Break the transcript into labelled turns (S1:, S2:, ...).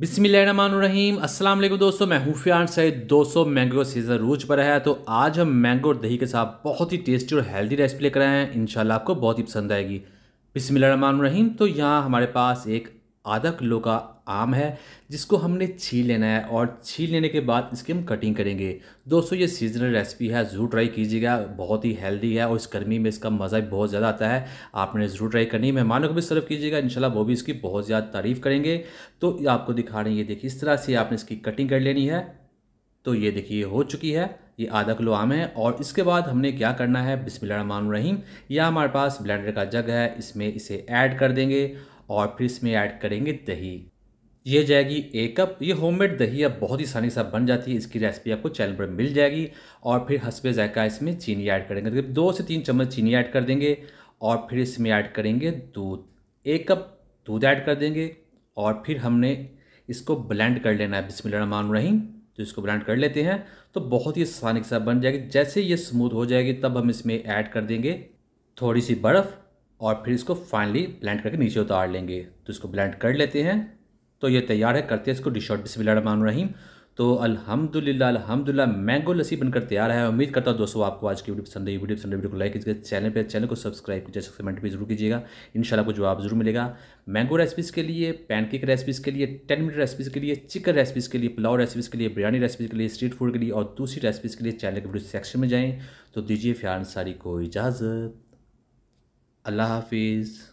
S1: बिस्मिल्लाहमानुरहीम अस्सलाम वालेकुम दोस्तों मैं हूफियान फ्यान दोस्तों मैंगो सीजन रूज पर है तो आज हम मैंगो और दही के साथ बहुत ही टेस्टी और हेल्दी रेसिपी लेकर आए हैं इंशाल्लाह आपको बहुत ही पसंद आएगी बिस्मिल्लाहमानुरहीम तो यहाँ हमारे पास एक आधा किलो का आम है जिसको हमने छील लेना है और छील लेने के बाद इसकी हम कटिंग करेंगे दोस्तों ये सीजनल रेसिपी है ज़रूर ट्राई कीजिएगा बहुत ही हेल्दी है और इस गर्मी में इसका मज़ा भी बहुत ज़्यादा आता है आपने ज़रूर ट्राई करनी है मेहमानों को भी सर्व कीजिएगा इंशाल्लाह वो भी इसकी बहुत ज़्यादा तारीफ़ करेंगे तो आपको दिखा रहे हैं ये देखिए इस तरह से आपने इसकी कटिंग कर लेनी है तो ये देखिए हो चुकी है ये आधा किलो आम है और इसके बाद हमने क्या करना है बिस्मिल्लाह रहीम या हमारे पास ब्लेंडर का जग है इसमें इसे ऐड कर देंगे और फिर इसमें ऐड करेंगे दही ये जाएगी एक कप ये होममेड दही अब बहुत ही आसानी से बन जाती है इसकी रेसिपी आपको चैनल पर मिल जाएगी और फिर हंसबे जायका इसमें चीनी ऐड करेंगे तकरीब मतलब दो से तीन चम्मच चीनी ऐड कर देंगे और फिर इसमें ऐड करेंगे दूध एक कप दूध ऐड कर देंगे और फिर हमने इसको ब्लेंड कर लेना है मान रही तो इसको ब्लेंड कर लेते हैं तो बहुत ही आसानी से बन जाएगी जैसे ये स्मूथ हो जाएगी तब हम इसमें ऐड कर देंगे थोड़ी सी बर्फ़ और फिर इसको फाइनली ब्लेंड करके नीचे उतार लेंगे तो इसको ब्लेंड कर लेते हैं तो ये तैयार है करते हैं इसको डिशॉट बिस्मिल्लाहमान रहीम तो अल्हम्दुलिल्लाह अल्हम्दुलिल्लाह मैंगो लस्सी बनकर तैयार है उम्मीद करता हूँ दोस्तों आपको आज की वीडियो पसंद आई वीडियो पसंद वीडियो को लाइक कीजिएगा चैनल पर चैनल को सब्सक्राइब कीजिए कमेंट भी जरूर कीजिएगा इनशाला को जवाब जरूर मिलेगा मैंगो रेसिपीज़ के लिए पैनकेक रेसिपीज़ के लिए टेन मिनट रेसिपीज़ के लिए चिकन रेसिपीज़ के लिए पुलाव रेसिपीज़ के लिए बिरयानी रेसिपीज़ के लिए स्ट्रीट फूड के लिए और दूसरी रेसिपीज़ के लिए चैनल के वीडियो सेक्शन में जाएँ तो दीजिए फ्यार सारी को इजाज़त
S2: अल्लाह हाफिज़